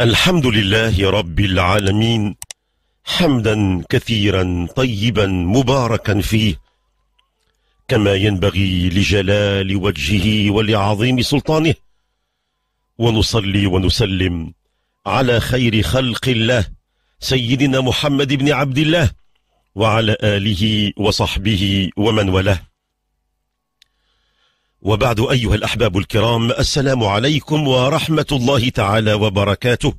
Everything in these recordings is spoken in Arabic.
الحمد لله رب العالمين حمدا كثيرا طيبا مباركا فيه كما ينبغي لجلال وجهه ولعظيم سلطانه ونصلي ونسلم على خير خلق الله سيدنا محمد بن عبد الله وعلى آله وصحبه ومن والاه وبعد أيها الأحباب الكرام السلام عليكم ورحمة الله تعالى وبركاته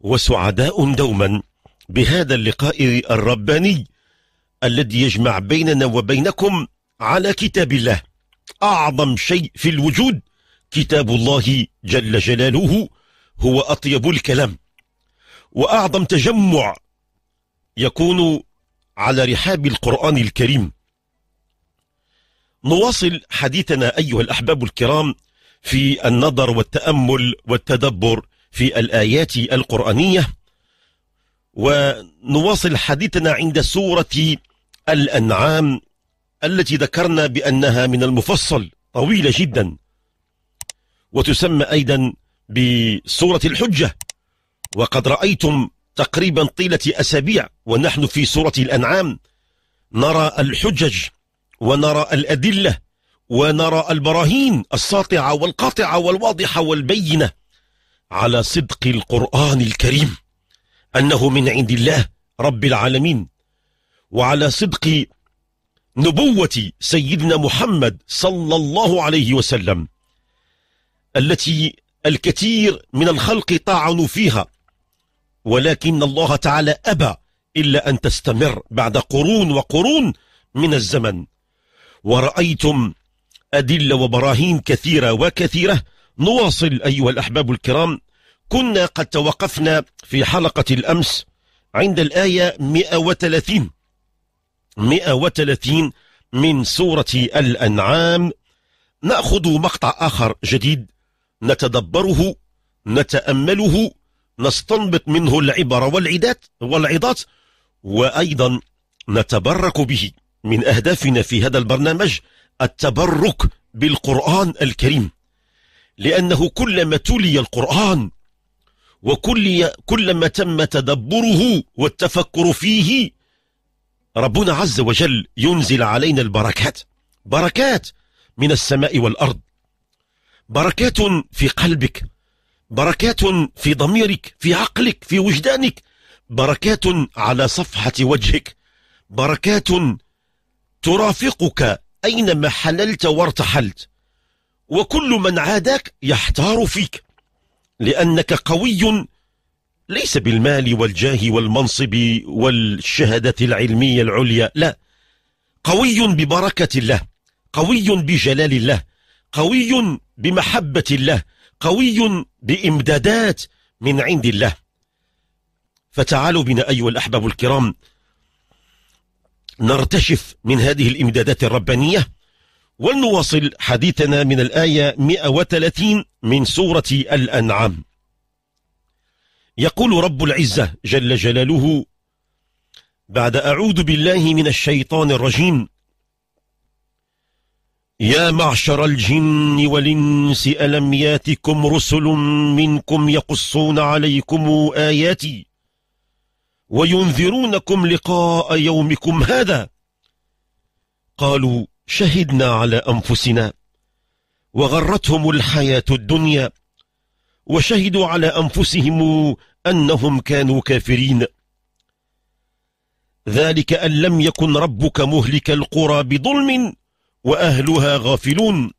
وسعداء دوما بهذا اللقاء الرباني الذي يجمع بيننا وبينكم على كتاب الله أعظم شيء في الوجود كتاب الله جل جلاله هو أطيب الكلام وأعظم تجمع يكون على رحاب القرآن الكريم نواصل حديثنا أيها الأحباب الكرام في النظر والتأمل والتدبر في الآيات القرآنية ونواصل حديثنا عند سورة الأنعام التي ذكرنا بأنها من المفصل طويلة جدا وتسمى أيضا بسورة الحجة وقد رأيتم تقريبا طيلة أسابيع ونحن في سورة الأنعام نرى الحجج ونرى الأدلة ونرى البراهين الساطعة والقاطعة والواضحة والبينة على صدق القرآن الكريم أنه من عند الله رب العالمين وعلى صدق نبوة سيدنا محمد صلى الله عليه وسلم التي الكثير من الخلق طعنوا فيها ولكن الله تعالى أبى إلا أن تستمر بعد قرون وقرون من الزمن ورأيتم أدلة وبراهين كثيرة وكثيرة نواصل أيها الأحباب الكرام كنا قد توقفنا في حلقة الأمس عند الآية 130 130 من سورة الأنعام نأخذ مقطع آخر جديد نتدبره نتأمله نستنبط منه العبر والعدات والعظات وأيضا نتبرك به من أهدافنا في هذا البرنامج التبرك بالقرآن الكريم لأنه كلما تلي القرآن وكل كلما تم تدبره والتفكر فيه ربنا عز وجل ينزل علينا البركات بركات من السماء والأرض بركات في قلبك بركات في ضميرك في عقلك في وجدانك بركات على صفحة وجهك بركات ترافقك أينما حللت وارتحلت وكل من عاداك يحتار فيك لأنك قوي ليس بالمال والجاه والمنصب والشهادة العلمية العليا لا قوي ببركة الله قوي بجلال الله قوي بمحبة الله قوي بإمدادات من عند الله فتعالوا بنا أيها الأحباب الكرام نرتشف من هذه الإمدادات الربانية ولنواصل حديثنا من الآية 130 من سورة الأنعام يقول رب العزة جل جلاله بعد أعوذ بالله من الشيطان الرجيم يا معشر الجن والإنس ألم ياتكم رسل منكم يقصون عليكم آياتي وينذرونكم لقاء يومكم هذا قالوا شهدنا على أنفسنا وغرتهم الحياة الدنيا وشهدوا على أنفسهم أنهم كانوا كافرين ذلك أن لم يكن ربك مهلك القرى بظلم وأهلها غافلون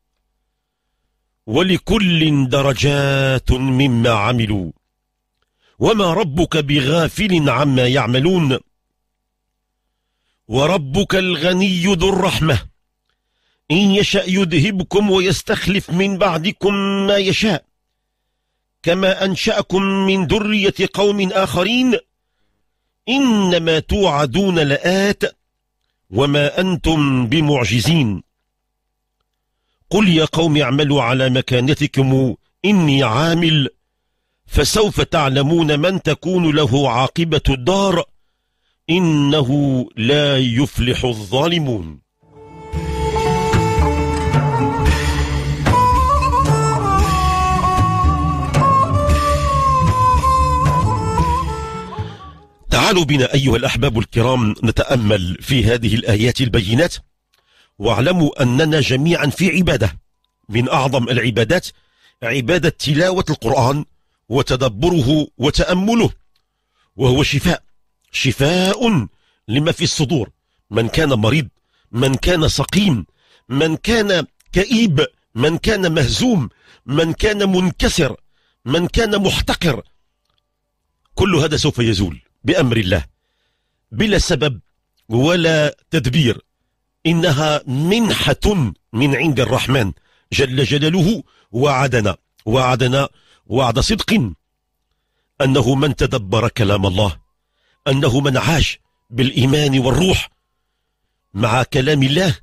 ولكل درجات مما عملوا وما ربك بغافل عما يعملون وربك الغني ذو الرحمة إن يشأ يذهبكم ويستخلف من بعدكم ما يشاء كما أنشأكم من ذرية قوم آخرين إنما توعدون لآت وما أنتم بمعجزين قل يا قوم اعملوا على مكانتكم إني عامل فسوف تعلمون من تكون له عاقبة الدار إنه لا يفلح الظالمون تعالوا بنا أيها الأحباب الكرام نتأمل في هذه الآيات البينات واعلموا أننا جميعا في عبادة من أعظم العبادات عبادة تلاوة القرآن وتدبره وتأمله وهو شفاء شفاء لما في الصدور من كان مريض من كان سقيم من كان كئيب من كان مهزوم من كان منكسر من كان محتقر كل هذا سوف يزول بأمر الله بلا سبب ولا تدبير إنها منحة من عند الرحمن جل جلاله وعدنا وعدنا وعد صدق أنه من تدبر كلام الله أنه من عاش بالإيمان والروح مع كلام الله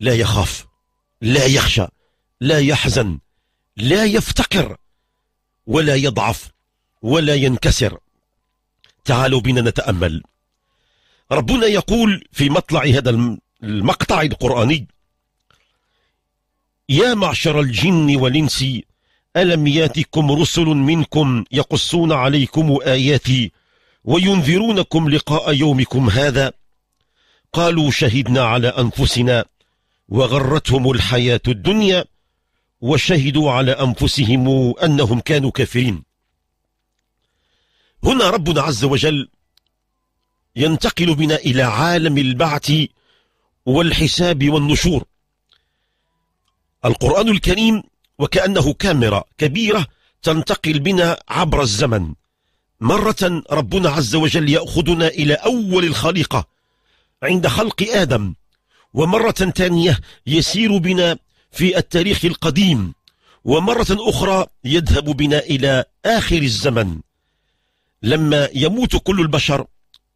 لا يخاف لا يخشى لا يحزن لا يفتقر ولا يضعف ولا ينكسر تعالوا بنا نتأمل ربنا يقول في مطلع هذا المقطع القرآني يا معشر الجن والإنس ألم ياتكم رسل منكم يقصون عليكم آياتي وينذرونكم لقاء يومكم هذا قالوا شهدنا على أنفسنا وغرتهم الحياة الدنيا وشهدوا على أنفسهم أنهم كانوا كافرين هنا ربنا عز وجل ينتقل بنا إلى عالم البعث والحساب والنشور القرآن الكريم وكأنه كاميرا كبيرة تنتقل بنا عبر الزمن مرة ربنا عز وجل يأخذنا إلى أول الخليقة عند خلق آدم ومرة ثانية يسير بنا في التاريخ القديم ومرة أخرى يذهب بنا إلى آخر الزمن لما يموت كل البشر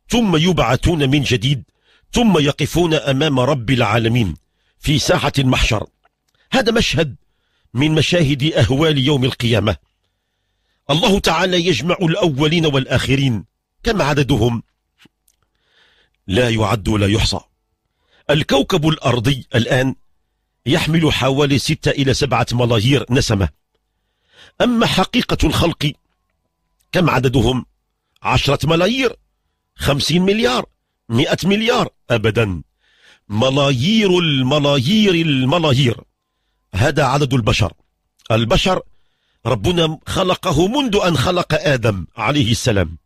ثم يبعثون من جديد ثم يقفون أمام رب العالمين في ساحة المحشر هذا مشهد من مشاهد أهوال يوم القيامة الله تعالى يجمع الأولين والآخرين كم عددهم لا يعد ولا يحصى الكوكب الأرضي الآن يحمل حوالي ستة إلى سبعة ملايير نسمة أما حقيقة الخلق كم عددهم عشرة ملايير خمسين مليار مئة مليار أبدا ملايير الملايير الملايير هذا عدد البشر البشر ربنا خلقه منذ أن خلق آدم عليه السلام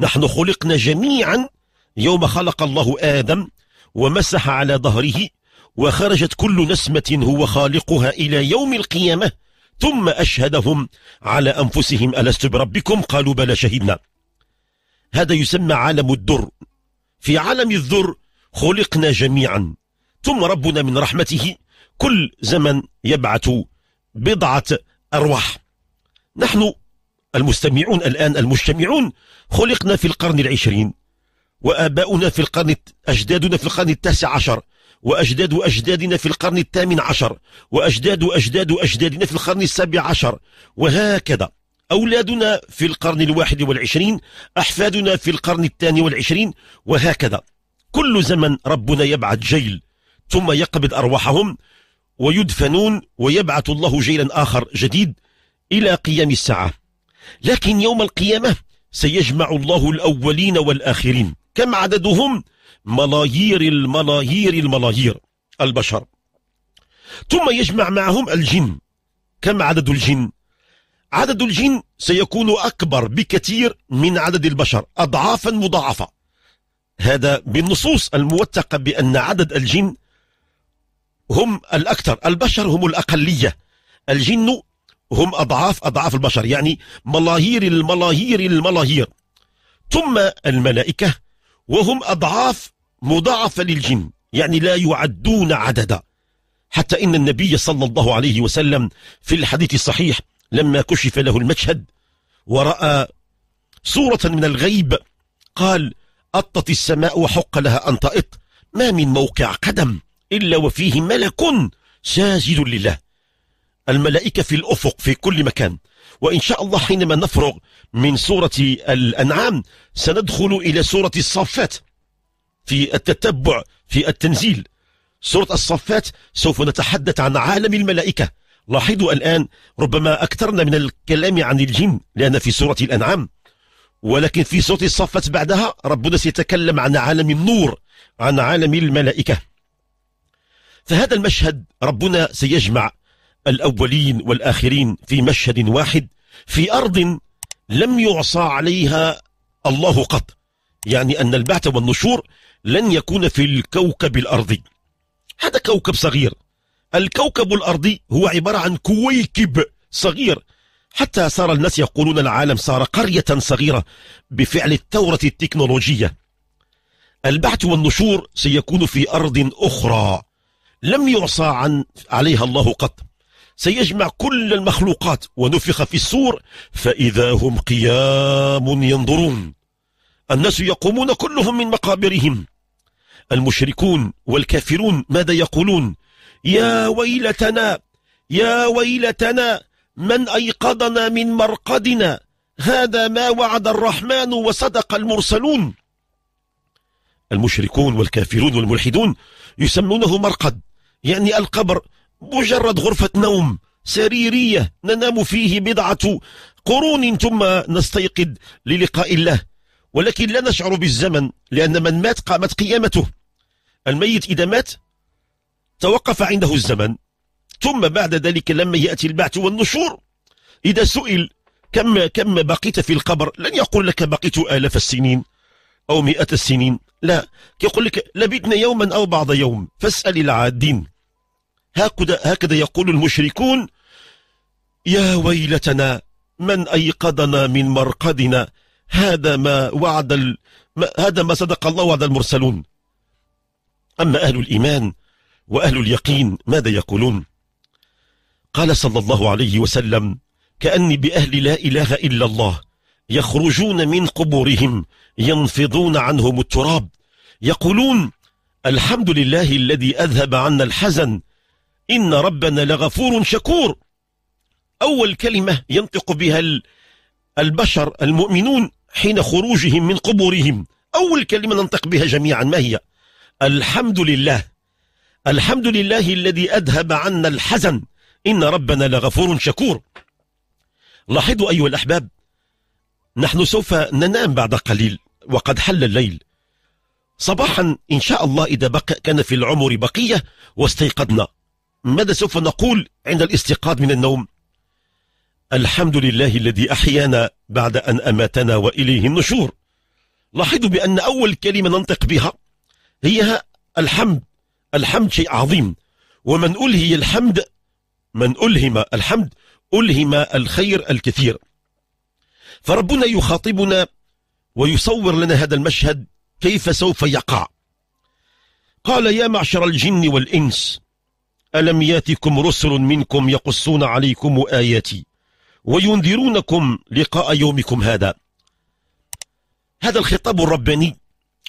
نحن خلقنا جميعا يوم خلق الله آدم ومسح على ظهره وخرجت كل نسمة هو خالقها إلى يوم القيامة ثم أشهدهم على أنفسهم ألست بربكم قالوا بلى شهدنا هذا يسمى عالم الدر في عالم الذر خلقنا جميعا ثم ربنا من رحمته كل زمن يبعث بضعة أرواح نحن المستمعون الآن المجتمعون خلقنا في القرن العشرين وآباؤنا في القرن أجدادنا في القرن التاسع عشر وأجداد أجدادنا في القرن الثامن عشر وأجداد أجداد أجدادنا في القرن السابع عشر وهكذا أولادنا في القرن الواحد والعشرين أحفادنا في القرن الثاني والعشرين وهكذا كل زمن ربنا يبعث جيل ثم يقبض أرواحهم ويدفنون ويبعث الله جيلا آخر جديد إلى قيام الساعة لكن يوم القيامة سيجمع الله الأولين والآخرين كم عددهم ملايير الملايير الملايير البشر ثم يجمع معهم الجن كم عدد الجن عدد الجن سيكون أكبر بكثير من عدد البشر أضعافا مضاعفة هذا بالنصوص الموثقة بأن عدد الجن هم الأكثر البشر هم الأقلية الجن هم أضعاف أضعاف البشر يعني ملاهير الملاهير الملاهير ثم الملائكة وهم أضعاف مضاعفة للجن يعني لا يعدون عددا حتى إن النبي صلى الله عليه وسلم في الحديث الصحيح لما كشف له المشهد ورأى صورة من الغيب قال أطت السماء وحق لها أن تأط ما من موقع قدم إلا وفيه ملك ساجد لله الملائكة في الأفق في كل مكان وإن شاء الله حينما نفرغ من سورة الأنعام سندخل إلى سورة الصفات في التتبع في التنزيل سورة الصفات سوف نتحدث عن عالم الملائكة لاحظوا الآن ربما أكثرنا من الكلام عن الجن لأن في سورة الأنعام ولكن في سورة الصفات بعدها ربنا سيتكلم عن عالم النور عن عالم الملائكة فهذا المشهد ربنا سيجمع الأولين والآخرين في مشهد واحد في أرض لم يعصى عليها الله قط يعني أن البعث والنشور لن يكون في الكوكب الأرضي هذا كوكب صغير الكوكب الأرضي هو عبارة عن كويكب صغير حتى صار الناس يقولون العالم صار قرية صغيرة بفعل الثورة التكنولوجية البعث والنشور سيكون في أرض أخرى لم يعصى عن عليها الله قط سيجمع كل المخلوقات ونفخ في الصور فإذا هم قيام ينظرون الناس يقومون كلهم من مقابرهم المشركون والكافرون ماذا يقولون يا ويلتنا يا ويلتنا من أيقظنا من مرقدنا هذا ما وعد الرحمن وصدق المرسلون المشركون والكافرون والملحدون يسمونه مرقد يعني القبر مجرد غرفة نوم سريرية ننام فيه بضعة قرون ثم نستيقظ للقاء الله ولكن لا نشعر بالزمن لأن من مات قامت قيامته الميت إذا مات توقف عنده الزمن ثم بعد ذلك لما يأتي البعث والنشور إذا سئل كم كم بقيت في القبر لن يقول لك بقيت آلاف السنين أو مئات السنين لا يقول لك لبثنا يوما أو بعض يوم فاسأل العادين هكذا, هكذا يقول المشركون يا ويلتنا من أيقظنا من مرقدنا هذا ما وعد ال... ما... هذا ما صدق الله وعد المرسلون أما أهل الإيمان وأهل اليقين ماذا يقولون قال صلى الله عليه وسلم كأني بأهل لا إله إلا الله يخرجون من قبورهم ينفضون عنهم التراب يقولون الحمد لله الذي أذهب عنا الحزن إن ربنا لغفور شكور أول كلمة ينطق بها البشر المؤمنون حين خروجهم من قبورهم أول كلمة ننطق بها جميعا ما هي الحمد لله الحمد لله الذي أذهب عنا الحزن إن ربنا لغفور شكور لاحظوا أيها الأحباب نحن سوف ننام بعد قليل وقد حل الليل صباحا إن شاء الله إذا بقى كان في العمر بقية واستيقظنا ماذا سوف نقول عند الاستيقاظ من النوم الحمد لله الذي أحيانا بعد أن أماتنا وإليه النشور لاحظوا بأن أول كلمة ننطق بها هي الحمد الحمد شيء عظيم ومن ألهي الحمد من ألهم الحمد ألهم الخير الكثير فربنا يخاطبنا ويصور لنا هذا المشهد كيف سوف يقع قال يا معشر الجن والإنس ألم ياتكم رسل منكم يقصون عليكم آياتي وينذرونكم لقاء يومكم هذا هذا الخطاب الرباني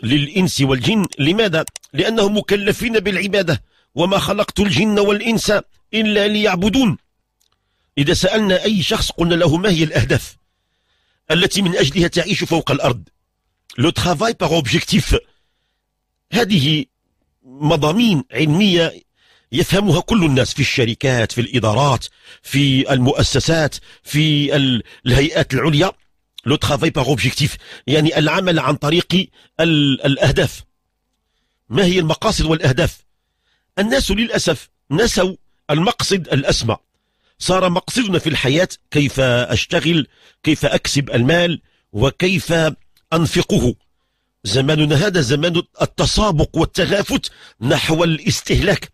للإنس والجن لماذا؟ لأنهم مكلفين بالعبادة وما خلقت الجن والإنس إلا ليعبدون إذا سألنا أي شخص قلنا له ما هي الأهداف التي من أجلها تعيش فوق الأرض لو ترافاي باغ اوبجيكتيف هذه مضامين علمية يفهمها كل الناس في الشركات في الإدارات في المؤسسات في الهيئات العليا لو ترافاي باغ اوبجيكتيف يعني العمل عن طريق الأهداف ما هي المقاصد والأهداف الناس للأسف نسوا المقصد الأسمى صار مقصدنا في الحياة كيف أشتغل كيف أكسب المال وكيف أنفقه زماننا هذا زمان التسابق والتغافت نحو الاستهلاك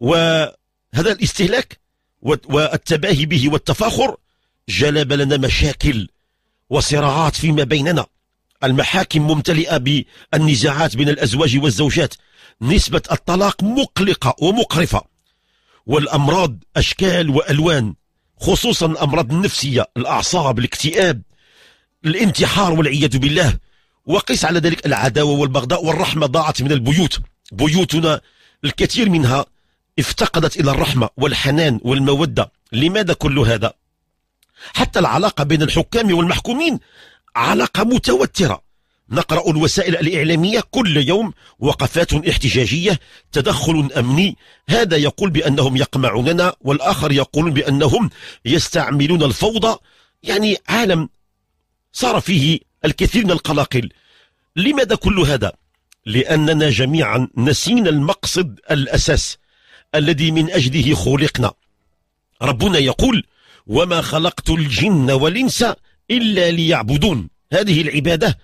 وهذا الاستهلاك والتباهي به والتفاخر جلب لنا مشاكل وصراعات فيما بيننا المحاكم ممتلئة بالنزاعات بين الأزواج والزوجات نسبة الطلاق مقلقة ومقرفة والأمراض أشكال وألوان خصوصا الأمراض النفسية الأعصاب الاكتئاب الانتحار والعياذ بالله وقس على ذلك العداوة والبغضاء والرحمة ضاعت من البيوت بيوتنا الكثير منها افتقدت إلى الرحمة والحنان والمودة لماذا كل هذا؟ حتى العلاقة بين الحكام والمحكومين علاقة متوترة نقرأ الوسائل الإعلامية كل يوم وقفات احتجاجية تدخل أمني هذا يقول بأنهم يقمعوننا والآخر يقول بأنهم يستعملون الفوضى يعني عالم صار فيه الكثير من القلاقل لماذا كل هذا؟ لأننا جميعا نسينا المقصد الأساس الذي من أجله خلقنا ربنا يقول وما خلقت الجن والإنس إلا ليعبدون هذه العبادة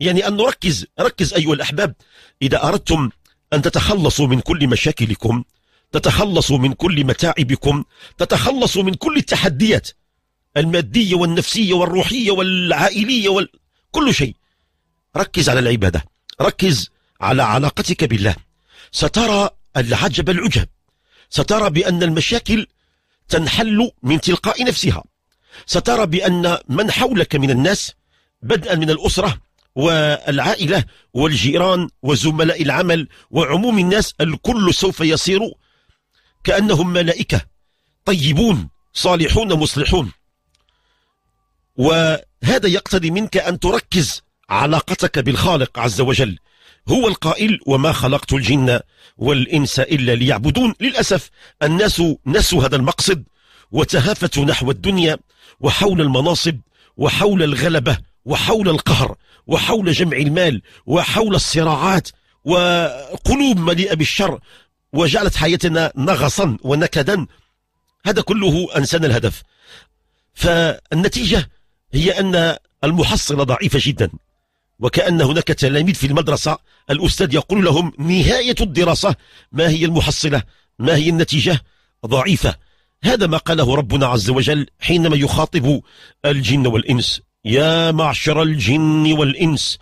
يعني أن نركز ركز أيها الأحباب إذا أردتم أن تتخلصوا من كل مشاكلكم تتخلصوا من كل متاعبكم تتخلصوا من كل التحديات المادية والنفسية والروحية والعائلية وال... كل شيء ركز على العبادة ركز على علاقتك بالله سترى العجب العجب سترى بأن المشاكل تنحل من تلقاء نفسها سترى بأن من حولك من الناس بدءا من الأسرة والعائلة والجيران وزملاء العمل وعموم الناس الكل سوف يصير كأنهم ملائكة طيبون صالحون مصلحون وهذا يقتضي منك أن تركز علاقتك بالخالق عز وجل هو القائل وما خلقت الجن والإنس إلا ليعبدون للأسف الناس نسوا هذا المقصد وتهافتوا نحو الدنيا وحول المناصب وحول الغلبة وحول القهر وحول جمع المال وحول الصراعات وقلوب مليئة بالشر وجعلت حياتنا نغصا ونكدا هذا كله أنسان الهدف فالنتيجة هي أن المحصلة ضعيفة جدا وكأن هناك تلاميذ في المدرسة الأستاذ يقول لهم نهاية الدراسة ما هي المحصلة ما هي النتيجة ضعيفة هذا ما قاله ربنا عز وجل حينما يخاطب الجن والإنس يا معشر الجن والإنس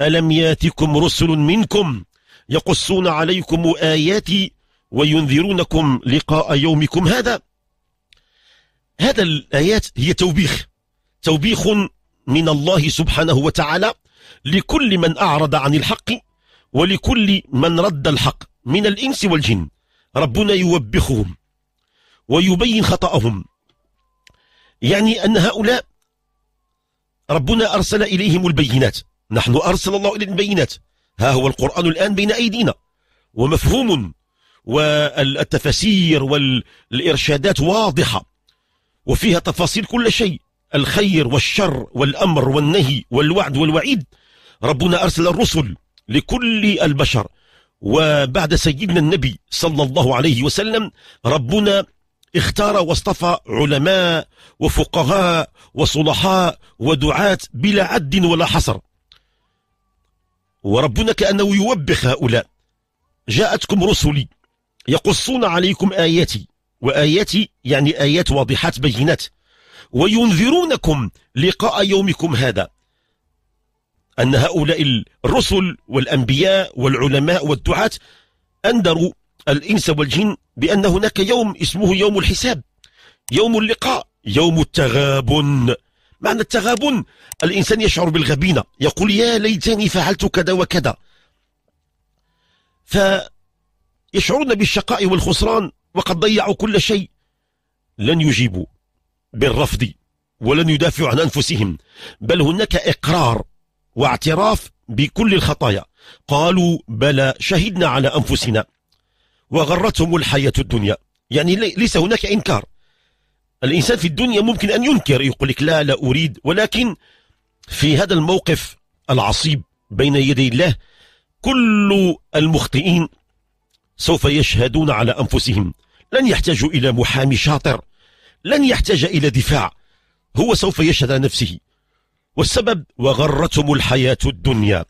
ألم ياتكم رسل منكم يقصون عليكم آياتي وينذرونكم لقاء يومكم هذا هذا الآيات هي توبيخ توبيخ من الله سبحانه وتعالى لكل من أعرض عن الحق ولكل من رد الحق من الإنس والجن ربنا يوبخهم ويبين خطأهم يعني أن هؤلاء ربنا أرسل إليهم البينات نحن أرسل الله إلى البينات ها هو القرآن الآن بين أيدينا ومفهوم والتفسير والإرشادات واضحة وفيها تفاصيل كل شيء الخير والشر والأمر والنهي والوعد والوعيد ربنا أرسل الرسل لكل البشر وبعد سيدنا النبي صلى الله عليه وسلم ربنا اختار واصطفى علماء وفقهاء وصلحاء ودعاة بلا عد ولا حصر وربنا كأنه يوبخ هؤلاء جاءتكم رسلي يقصون عليكم آياتي وآياتي يعني آيات واضحات بينات وينذرونكم لقاء يومكم هذا أن هؤلاء الرسل والأنبياء والعلماء والدعاة أنذروا الإنس والجن بأن هناك يوم اسمه يوم الحساب يوم اللقاء يوم التغابن معنى التغابن الإنسان يشعر بالغبينة يقول يا ليتني فعلت كذا وكذا فيشعرون بالشقاء والخسران وقد ضيعوا كل شيء لن يجيبوا بالرفض ولن يدافعوا عن أنفسهم بل هناك إقرار واعتراف بكل الخطايا قالوا بلى شهدنا على أنفسنا وغرتهم الحياة الدنيا يعني ليس هناك إنكار الإنسان في الدنيا ممكن أن ينكر يقول لك لا لا أريد ولكن في هذا الموقف العصيب بين يدي الله كل المخطئين سوف يشهدون على أنفسهم لن يحتاجوا إلى محامي شاطر لن يحتاج إلى دفاع هو سوف يشهد على نفسه والسبب وغرتهم الحياة الدنيا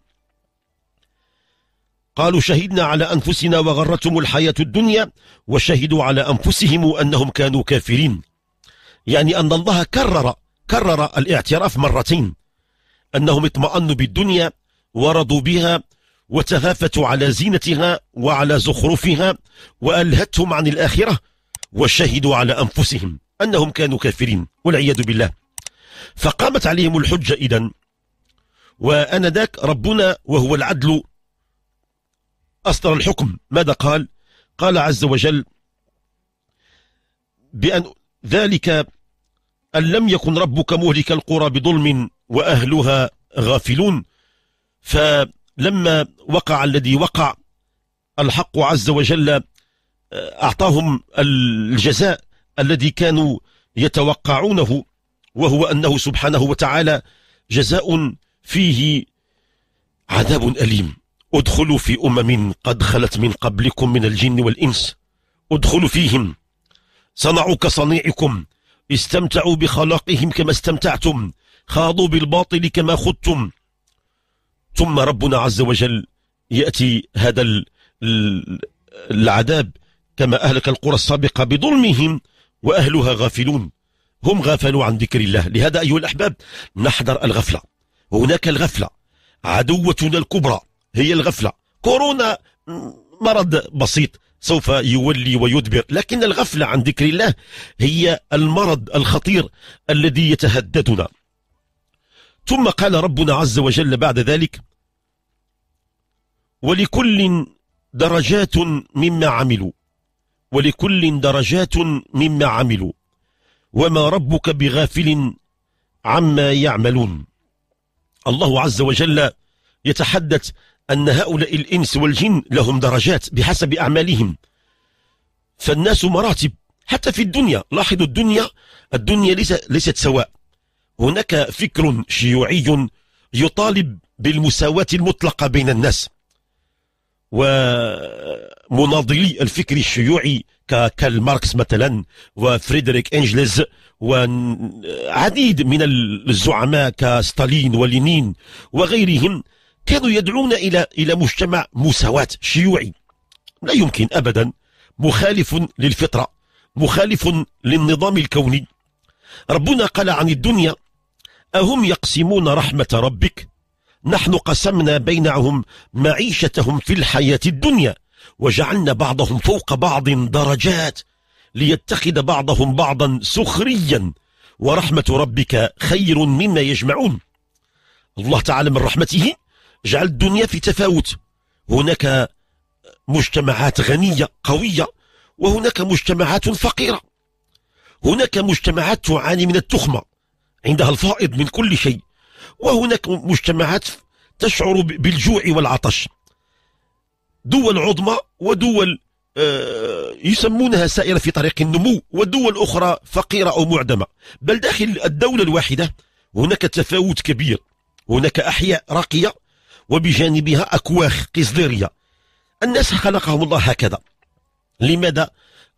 قالوا شهدنا على أنفسنا وغرتهم الحياة الدنيا وشهدوا على أنفسهم أنهم كانوا كافرين يعني أن الله كرر كرر الاعتراف مرتين أنهم اطمأنوا بالدنيا ورضوا بها وتهافتوا على زينتها وعلى زخرفها وألهتهم عن الآخرة وشهدوا على أنفسهم أنهم كانوا كافرين والعياذ بالله فقامت عليهم الحجة إذا وأنا ذاك ربنا وهو العدل أصدر الحكم ماذا قال قال عز وجل بأن ذلك أن لم يكن ربك مهلك القرى بظلم وأهلها غافلون فلما وقع الذي وقع الحق عز وجل آه، أعطاهم الجزاء الذي كانوا يتوقعونه وهو أنه سبحانه وتعالى جزاء فيه عذاب أليم ادخلوا في أمم قد خلت من قبلكم من الجن والإنس ادخلوا فيهم صنعوا كصنيعكم استمتعوا بخلاقهم كما استمتعتم خاضوا بالباطل كما خدتم ثم ربنا عز وجل يأتي هذا العذاب كما أهلك القرى السابقة بظلمهم وأهلها غافلون هم غافلوا عن ذكر الله لهذا أيها الأحباب نحذر الغفلة وهناك الغفلة عدوتنا الكبرى هي الغفلة كورونا مرض بسيط سوف يولي ويدبر لكن الغفلة عن ذكر الله هي المرض الخطير الذي يتهددنا ثم قال ربنا عز وجل بعد ذلك ولكل درجات مما عملوا ولكل درجات مما عملوا وما ربك بغافل عما يعملون الله عز وجل يتحدث أن هؤلاء الإنس والجن لهم درجات بحسب أعمالهم فالناس مراتب حتى في الدنيا لاحظوا الدنيا الدنيا ليست سواء هناك فكر شيوعي يطالب بالمساواة المطلقة بين الناس ومناضلي الفكر الشيوعي كالماركس مثلا وفريدريك انجلز وعديد من الزعماء كستالين ولينين وغيرهم كانوا يدعون الى الى مجتمع مساواه شيوعي لا يمكن ابدا مخالف للفطره مخالف للنظام الكوني ربنا قال عن الدنيا اهم يقسمون رحمه ربك نحن قسمنا بينهم معيشتهم في الحياة الدنيا وجعلنا بعضهم فوق بعض درجات ليتخذ بعضهم بعضا سخريا ورحمة ربك خير مما يجمعون الله تعالى من رحمته جعل الدنيا في تفاوت هناك مجتمعات غنية قوية وهناك مجتمعات فقيرة هناك مجتمعات تعاني من التخمة عندها الفائض من كل شيء وهناك مجتمعات تشعر بالجوع والعطش دول عظمى ودول آه، يسمونها سائرة في طريق النمو ودول أخرى فقيرة أو معدمة بل داخل الدولة الواحدة هناك تفاوت كبير هناك أحياء راقية وبجانبها أكواخ قصديرية الناس خلقهم الله هكذا لماذا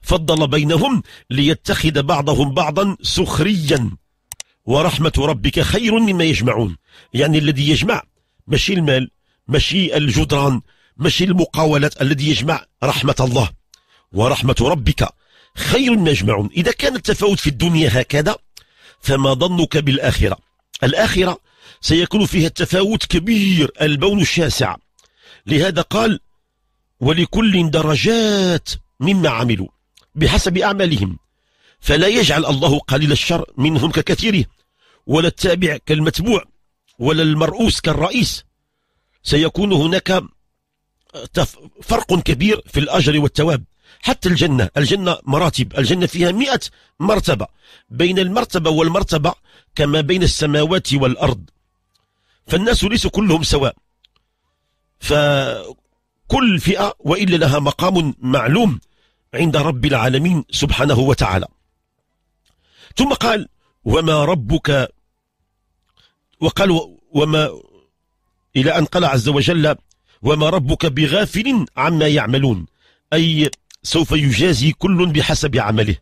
فضل بينهم ليتخذ بعضهم بعضا سخريا ورحمة ربك خير مما يجمعون يعني الذي يجمع ماشي المال ماشي الجدران ماشي المقاولات الذي يجمع رحمة الله ورحمة ربك خير مما يجمعون إذا كان التفاوت في الدنيا هكذا فما ظنك بالآخرة الآخرة سيكون فيها التفاوت كبير البون الشاسع لهذا قال ولكل درجات مما عملوا بحسب أعمالهم فلا يجعل الله قليل الشر منهم ككثيرهم ولا التابع كالمتبوع ولا المرؤوس كالرئيس سيكون هناك آه، فرق كبير في الأجر والتواب حتى الجنة الجنة مراتب الجنة فيها مئة مرتبة بين المرتبة والمرتبة كما بين السماوات والأرض فالناس ليسوا كلهم سواء فكل فئة وإلا لها مقام معلوم عند رب العالمين سبحانه وتعالى ثم قال وما ربك وقال وما إلى أن قال عز وجل وما ربك بغافل عما يعملون أي سوف يجازي كل بحسب عمله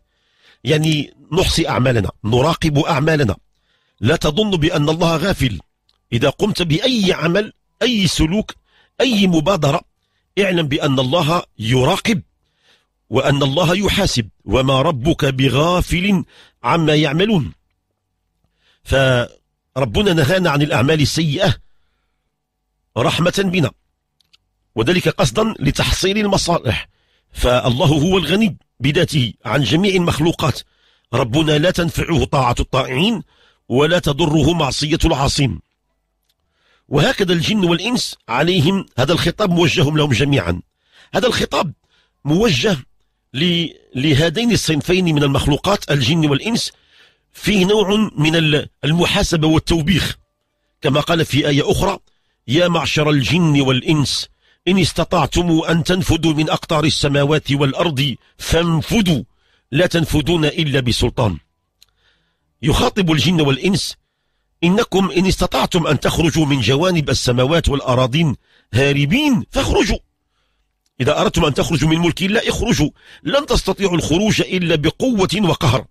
يعني نحصي أعمالنا نراقب أعمالنا لا تظن بأن الله غافل إذا قمت بأي عمل أي سلوك أي مبادرة اعلم بأن الله يراقب وأن الله يحاسب وما ربك بغافل عما يعملون ف ربنا نهانا عن الأعمال السيئة رحمة بنا وذلك قصدا لتحصيل المصالح فالله هو الغني بذاته عن جميع المخلوقات ربنا لا تنفعه طاعة الطائعين ولا تضره معصية العاصين وهكذا الجن والإنس عليهم هذا الخطاب موجه لهم جميعا هذا الخطاب موجه لهذين الصنفين من المخلوقات الجن والإنس فيه نوع من المحاسبة والتوبيخ كما قال في آية أخرى يا معشر الجن والإنس إن استطعتم أن تنفذوا من أقطار السماوات والأرض فانفذوا لا تنفذون إلا بسلطان يخاطب الجن والإنس إنكم إن استطعتم أن تخرجوا من جوانب السماوات والأراضين هاربين فاخرجوا إذا أردتم أن تخرجوا من ملك الله اخرجوا لن تستطيعوا الخروج إلا بقوة وقهر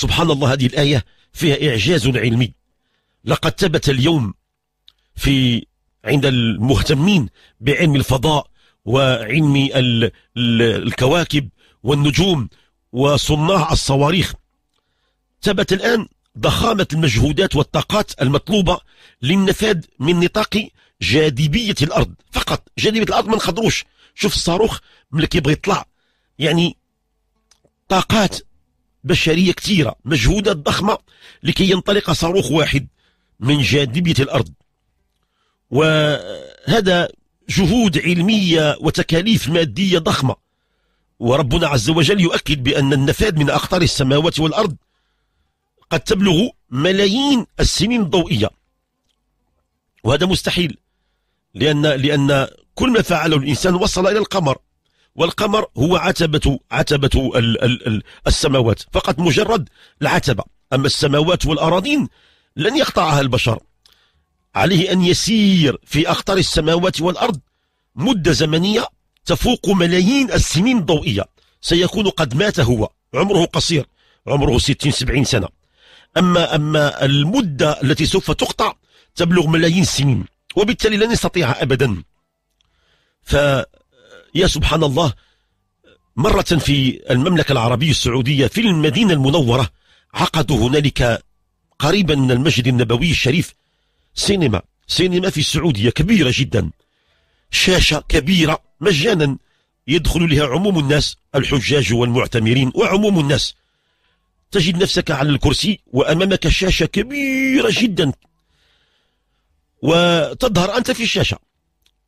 سبحان الله هذه الآية فيها إعجاز علمي لقد ثبت اليوم في عند المهتمين بعلم الفضاء وعلم الكواكب والنجوم وصناع الصواريخ ثبت الآن ضخامة المجهودات والطاقات المطلوبة للنفاذ من نطاق جاذبية الأرض فقط جاذبية الأرض ما نخضروش شوف الصاروخ ملي كيبغي يطلع يعني طاقات بشرية كثيرة مجهودات ضخمة لكي ينطلق صاروخ واحد من جاذبية الأرض وهذا جهود علمية وتكاليف مادية ضخمة وربنا عز وجل يؤكد بأن النفاد من أقطار السماوات والأرض قد تبلغ ملايين السنين الضوئية وهذا مستحيل لأن, لأن كل ما فعله الإنسان وصل إلى القمر والقمر هو عتبة عتبة السماوات فقط مجرد العتبة أما السماوات والأراضين لن يقطعها البشر عليه أن يسير في أخطر السماوات والأرض مدة زمنية تفوق ملايين السنين الضوئية سيكون قد مات هو عمره قصير عمره 60 70 سنة أما أما المدة التي سوف تقطع تبلغ ملايين السنين وبالتالي لن يستطيع أبدا ف يا سبحان الله مرة في المملكة العربية السعودية في المدينة المنورة عقدوا هنالك قريبا من المسجد النبوي الشريف سينما سينما في السعودية كبيرة جدا شاشة كبيرة مجانا يدخل لها عموم الناس الحجاج والمعتمرين وعموم الناس تجد نفسك على الكرسي وأمامك شاشة كبيرة جدا وتظهر أنت في الشاشة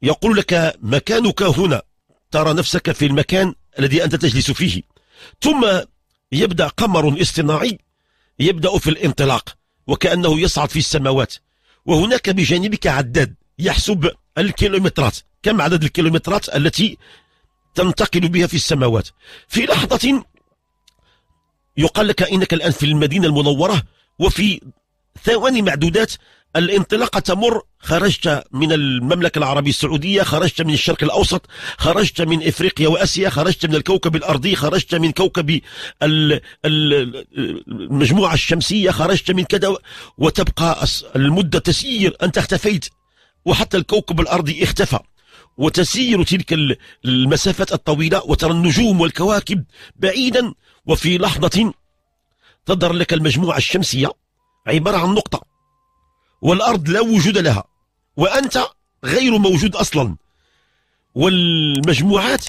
يقول لك مكانك هنا ترى نفسك في المكان الذي أنت تجلس فيه ثم يبدأ قمر اصطناعي يبدأ في الانطلاق وكأنه يصعد في السماوات وهناك بجانبك عداد يحسب الكيلومترات كم عدد الكيلومترات التي تنتقل بها في السماوات في لحظة يقال لك إنك الآن في المدينة المنورة وفي ثواني معدودات الانطلاقة تمر خرجت من المملكة العربية السعودية خرجت من الشرق الأوسط خرجت من إفريقيا وأسيا خرجت من الكوكب الأرضي خرجت من كوكب المجموعة الشمسية خرجت من كذا وتبقى المدة تسير أنت اختفيت وحتى الكوكب الأرضي اختفى وتسير تلك المسافات الطويلة وترى النجوم والكواكب بعيدا وفي لحظة تظهر لك المجموعة الشمسية عبارة عن نقطة والأرض لا وجود لها وأنت غير موجود أصلا والمجموعات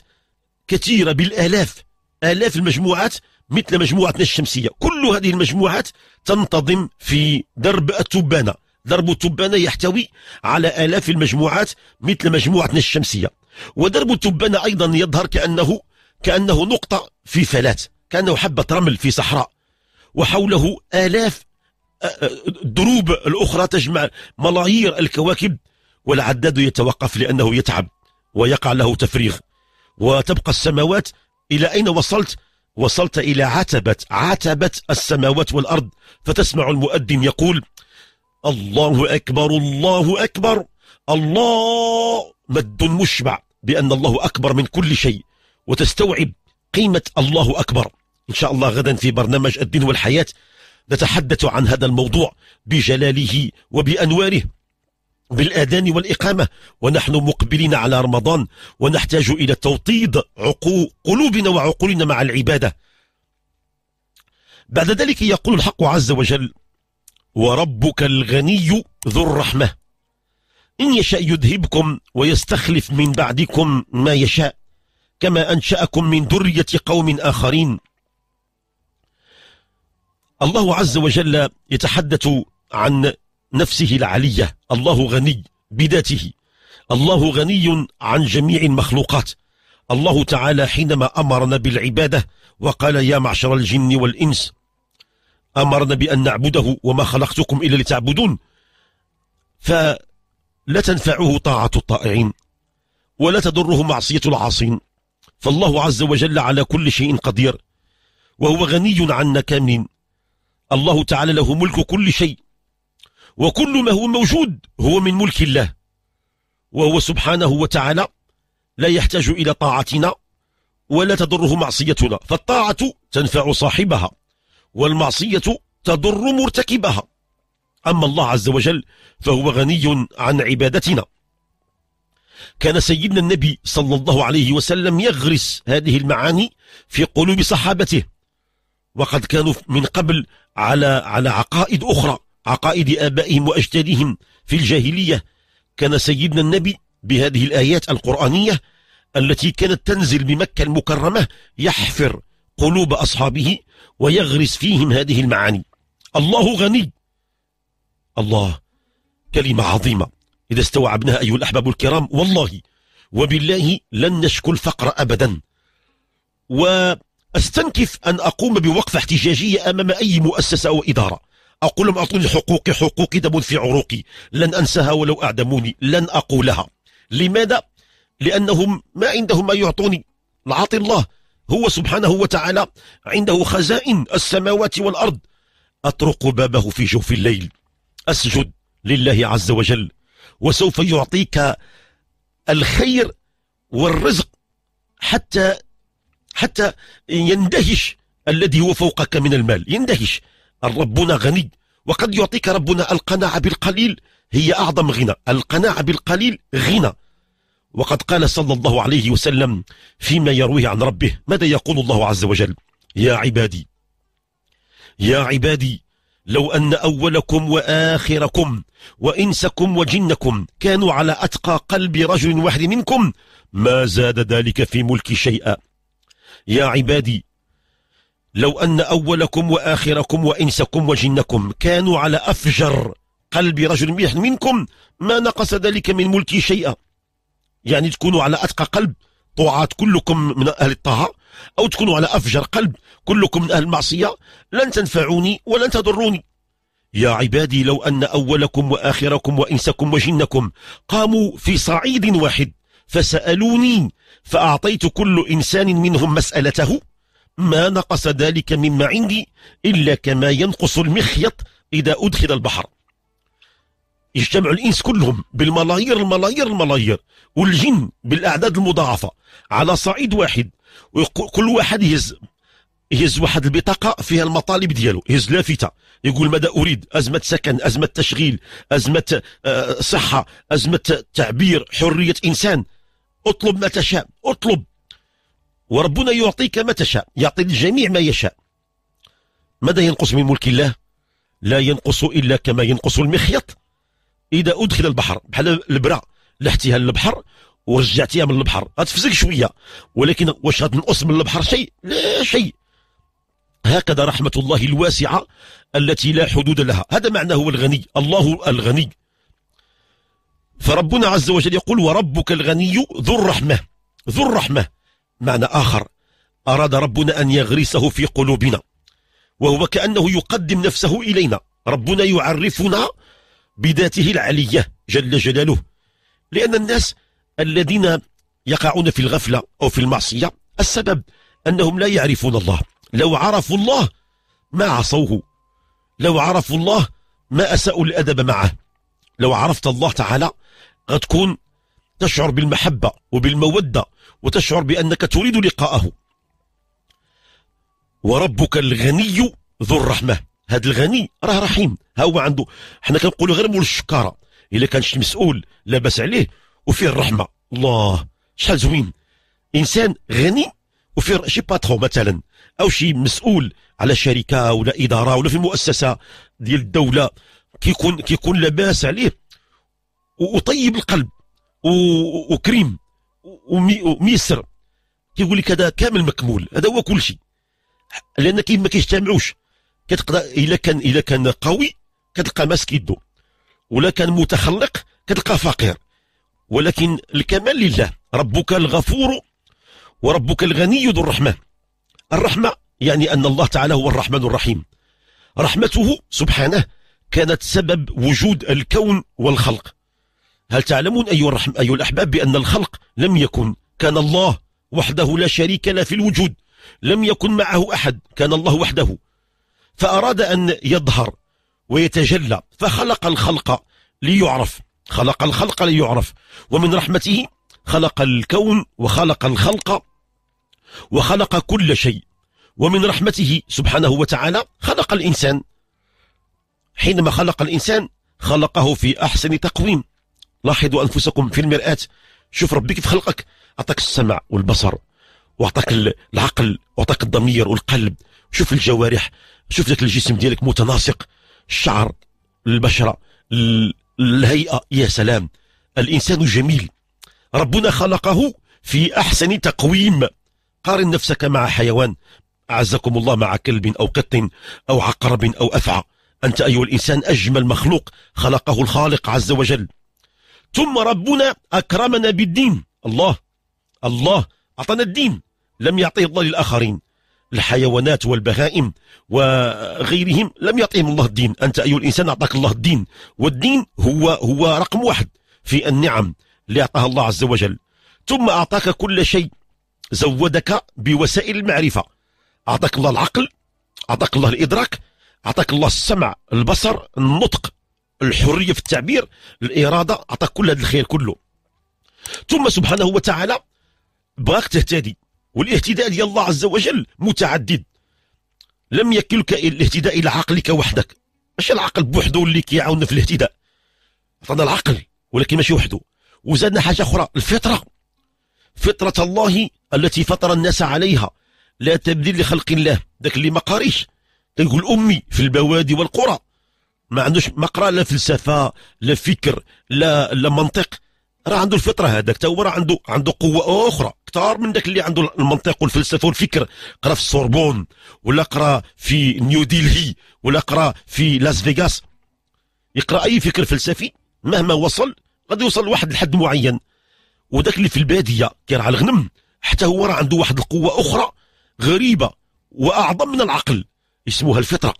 كثيرة بالآلاف آلاف المجموعات مثل مجموعتنا الشمسية كل هذه المجموعات تنتظم في درب التبانة درب التبانة يحتوي على آلاف المجموعات مثل مجموعتنا الشمسية ودرب التبانة أيضا يظهر كأنه كأنه نقطة في فلات كأنه حبة رمل في صحراء وحوله آلاف الدروب الأخرى تجمع ملايير الكواكب والعداد يتوقف لأنه يتعب ويقع له تفريغ وتبقى السماوات إلى أين وصلت؟ وصلت إلى عتبة عتبة السماوات والأرض فتسمع المؤذن يقول الله أكبر الله أكبر الله مد مشبع بأن الله أكبر من كل شيء وتستوعب قيمة الله أكبر إن شاء الله غدا في برنامج الدين والحياة نتحدث عن هذا الموضوع بجلاله وبأنواره بالآذان والإقامة ونحن مقبلين على رمضان ونحتاج إلى توطيد قلوبنا وعقولنا مع العبادة بعد ذلك يقول الحق عز وجل وربك الغني ذو الرحمة إن يشاء يذهبكم ويستخلف من بعدكم ما يشاء كما أنشأكم من ذرية قوم آخرين الله عز وجل يتحدث عن نفسه العلية الله غني بذاته الله غني عن جميع المخلوقات الله تعالى حينما أمرنا بالعبادة وقال يا معشر الجن والإنس أمرنا بأن نعبده وما خلقتكم إلا لتعبدون فلا تنفعه طاعة الطائعين ولا تضره معصية العاصين فالله عز وجل على كل شيء قدير وهو غني عنا كاملين الله تعالى له ملك كل شيء وكل ما هو موجود هو من ملك الله وهو سبحانه وتعالى لا يحتاج إلى طاعتنا ولا تضره معصيتنا فالطاعة تنفع صاحبها والمعصية تضر مرتكبها أما الله عز وجل فهو غني عن عبادتنا كان سيدنا النبي صلى الله عليه وسلم يغرس هذه المعاني في قلوب صحابته وقد كانوا من قبل على على عقائد أخرى عقائد آبائهم وأجدادهم في الجاهلية كان سيدنا النبي بهذه الآيات القرآنية التي كانت تنزل بمكة المكرمة يحفر قلوب أصحابه ويغرس فيهم هذه المعاني الله غني الله كلمة عظيمة إذا استوعبناها أيها الأحباب الكرام والله وبالله لن نشكو الفقر أبدا و استنكف أن أقوم بوقفة احتجاجية أمام أي مؤسسة أو إدارة أقول لهم أعطوني حقوقي حقوقي دم في عروقي لن أنساها ولو أعدموني لن أقولها لماذا؟ لأنهم ما عندهم ما يعطوني العاطي الله هو سبحانه وتعالى عنده خزائن السماوات والأرض أطرق بابه في جوف الليل أسجد لله عز وجل وسوف يعطيك الخير والرزق حتى حتى يندهش الذي هو فوقك من المال يندهش ربنا غني وقد يعطيك ربنا القناعة بالقليل هي أعظم غنى القناعة بالقليل غنى وقد قال صلى الله عليه وسلم فيما يرويه عن ربه ماذا يقول الله عز وجل يا عبادي يا عبادي لو أن أولكم وآخركم وإنسكم وجنكم كانوا على أتقى قلب رجل واحد منكم ما زاد ذلك في ملك شيئا يا عبادي لو أن أولكم وآخركم وإنسكم وجنكم كانوا على أفجر قلب رجل منكم ما نقص ذلك من ملكي شيئا يعني تكونوا على أتقى قلب طاعات كلكم من أهل الطاعة أو تكونوا على أفجر قلب كلكم من أهل المعصية لن تنفعوني ولن تضروني يا عبادي لو أن أولكم وآخركم وإنسكم وجنكم قاموا في صعيد واحد فسألوني فأعطيت كل إنسان منهم مسألته ما نقص ذلك مما عندي إلا كما ينقص المخيط إذا أدخل البحر يجتمع الإنس كلهم بالملايير الملايير الملايير والجن بالأعداد المضاعفة على صعيد واحد وكل واحد يهز يهز واحد البطاقة فيها المطالب ديالو يهز لافتة يقول ماذا أريد أزمة سكن أزمة تشغيل أزمة آه، صحة أزمة تعبير حرية إنسان اطلب ما تشاء اطلب وربنا يعطيك ما تشاء يعطي للجميع ما يشاء ماذا ينقص من ملك الله لا ينقص إلا كما ينقص المخيط إذا أدخل البحر بحال البراء لحتيها للبحر ورجعتيها من البحر غتفزك شوية ولكن واش غتنقص من البحر شيء لا شيء هكذا رحمة الله الواسعة التي لا حدود لها هذا معنى هو الغني الله الغني فربنا عز وجل يقول وربك الغني ذو الرحمة ذو الرحمة معنى آخر أراد ربنا أن يغرسه في قلوبنا وهو كأنه يقدم نفسه إلينا ربنا يعرفنا بذاته العلية جل جلاله لأن الناس الذين يقعون في الغفلة أو في المعصية السبب أنهم لا يعرفون الله لو عرفوا الله ما عصوه لو عرفوا الله ما أساءوا الأدب معه لو عرفت الله تعالى غتكون تشعر بالمحبة وبالمودة وتشعر بأنك تريد لقاءه وربك الغني ذو الرحمة هذا الغني راه رحيم ها هو عنده حنا كنقولوا غير مول الشكارة إلا كان شي مسؤول لاباس عليه وفيه الرحمة الله شحال زوين إنسان غني وفيه شي باترون مثلا أو شي مسؤول على شركة ولا إدارة ولا في مؤسسة ديال الدولة كيكون كيكون لاباس عليه وطيب القلب وكريم وميسر كيقول لك هذا كامل مكمول هذا هو كل شيء لان كي ما كيجتمعوش كتقدر الا كان الا كان قوي كتلقى ماسك يدو ولا كان متخلق كتلقى فقير ولكن الكمال لله ربك الغفور وربك الغني ذو الرحمه الرحمه يعني ان الله تعالى هو الرحمن الرحيم رحمته سبحانه كانت سبب وجود الكون والخلق هل تعلمون أيها, أيها الأحباب بأن الخلق لم يكن كان الله وحده لا شريك له في الوجود لم يكن معه أحد كان الله وحده فأراد أن يظهر ويتجلى فخلق الخلق ليعرف خلق الخلق ليعرف ومن رحمته خلق الكون وخلق الخلق وخلق كل شيء ومن رحمته سبحانه وتعالى خلق الإنسان حينما خلق الإنسان خلقه في أحسن تقويم لاحظوا أنفسكم في المرآة شوف ربي كيف خلقك أعطاك السمع والبصر وأعطاك العقل وأعطاك الضمير والقلب شوف الجوارح شوف ذاك الجسم ديالك متناسق الشعر البشرة الهيئة يا سلام الإنسان جميل ربنا خلقه في أحسن تقويم قارن نفسك مع حيوان أعزكم الله مع كلب أو قط أو عقرب أو أفعى أنت أيها الإنسان أجمل مخلوق خلقه الخالق عز وجل ثم ربنا أكرمنا بالدين الله الله أعطانا الدين لم يعطيه الله للآخرين الحيوانات والبهائم وغيرهم لم يعطيهم الله الدين أنت أيها الإنسان أعطاك الله الدين والدين هو هو رقم واحد في النعم اللي أعطاها الله عز وجل ثم أعطاك كل شيء زودك بوسائل المعرفة أعطاك الله العقل أعطاك الله الإدراك أعطاك الله السمع البصر النطق الحريه في التعبير الاراده اعطاك كل هذا الخير كله ثم سبحانه وتعالى بغاك تهتدي والاهتداء ديال الله عز وجل متعدد لم يكلك الاهتداء الى عقلك وحدك ماشي العقل بوحده اللي كيعاوننا في الاهتداء عطانا العقل ولكن ماشي وحده وزادنا حاجه اخرى الفطره فطره الله التي فطر الناس عليها لا تبديل لخلق الله ذاك اللي ما قاريش كيقول امي في البوادي والقرى ما عندوش ما قرا لا فلسفه لا فكر لا لا منطق راه عنده الفطره هذاك تا هو راه عنده عنده قوه اخرى كثار من داك اللي عنده المنطق والفلسفه والفكر قرا في السوربون ولا قرا في نيو ديلهي ولا قرا في لاس فيغاس يقرا اي فكر فلسفي مهما وصل غادي يوصل لواحد الحد معين وداك اللي في الباديه كيرعى الغنم حتى هو راه عنده واحد القوه اخرى غريبه واعظم من العقل يسموها الفطره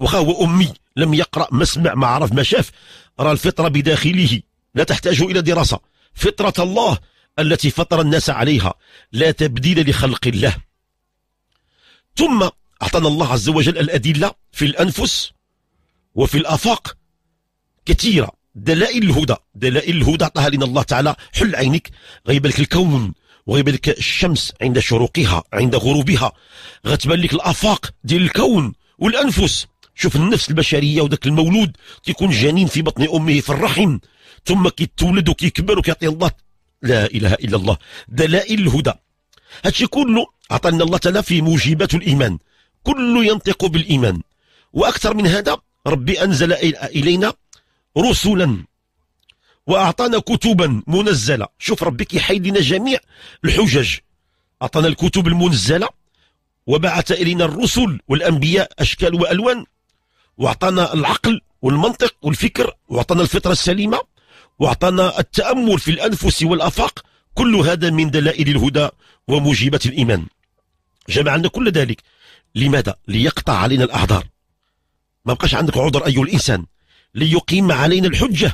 وخا هو أمي لم يقرأ ما سمع ما عرف ما شاف راه الفطرة بداخله لا تحتاج إلى دراسة فطرة الله التي فطر الناس عليها لا تبديل لخلق الله ثم أعطانا الله عز وجل الأدلة في الأنفس وفي الآفاق كثيرة دلائل الهدى دلائل الهدى عطاها لنا الله تعالى حل عينك غيبان لك الكون وغيبان لك الشمس عند شروقها عند غروبها غتبان لك الآفاق ديال الكون والأنفس شوف النفس البشريه وذاك المولود كيكون جنين في بطن امه في الرحم ثم كيتولد وكيكبر وكيعطي الله لا اله الا الله دلائل الهدى هادشي كله عطانا الله تعالى في موجبات الايمان كله ينطق بالايمان واكثر من هذا ربي انزل الينا رسلا واعطانا كتبا منزله شوف ربي كيحيد لنا جميع الحجج اعطانا الكتب المنزله وبعث الينا الرسل والانبياء اشكال والوان واعطانا العقل والمنطق والفكر واعطانا الفطره السليمه واعطانا التامل في الانفس والافاق كل هذا من دلائل الهدى وموجبات الايمان جمع لنا كل ذلك لماذا ليقطع علينا الاعذار ما بقاش عندك عذر ايها الانسان ليقيم علينا الحجه